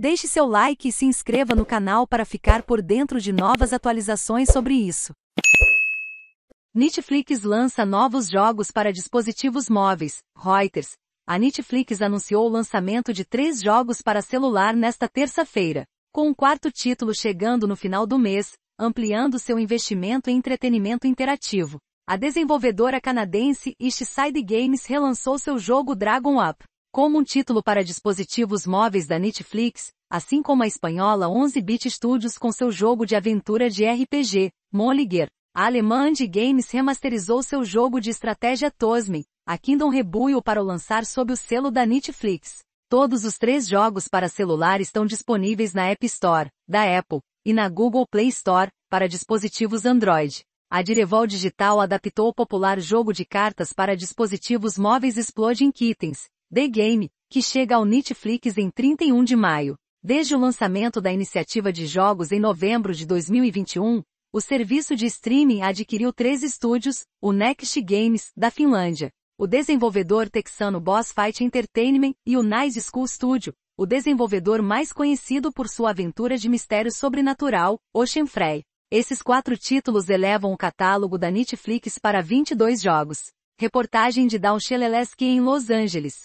Deixe seu like e se inscreva no canal para ficar por dentro de novas atualizações sobre isso. Netflix lança novos jogos para dispositivos móveis. Reuters. A Netflix anunciou o lançamento de três jogos para celular nesta terça-feira, com um quarto título chegando no final do mês, ampliando seu investimento em entretenimento interativo. A desenvolvedora canadense Eastside Games relançou seu jogo Dragon Up, como um título para dispositivos móveis da Netflix, assim como a espanhola 11 Bit Studios com seu jogo de aventura de RPG, Molliger, a alemã Andy Games remasterizou seu jogo de estratégia Tozmi, a Kingdom Rebuio para o lançar sob o selo da Netflix. Todos os três jogos para celular estão disponíveis na App Store, da Apple, e na Google Play Store, para dispositivos Android. A Direvol Digital adaptou o popular jogo de cartas para dispositivos móveis Exploding Kittens, The Game, que chega ao Netflix em 31 de maio. Desde o lançamento da iniciativa de jogos em novembro de 2021, o serviço de streaming adquiriu três estúdios, o Next Games, da Finlândia, o desenvolvedor texano Boss Fight Entertainment e o Nice School Studio, o desenvolvedor mais conhecido por sua aventura de mistério sobrenatural, Frey. Esses quatro títulos elevam o catálogo da Netflix para 22 jogos. Reportagem de Down Cheleleski em Los Angeles.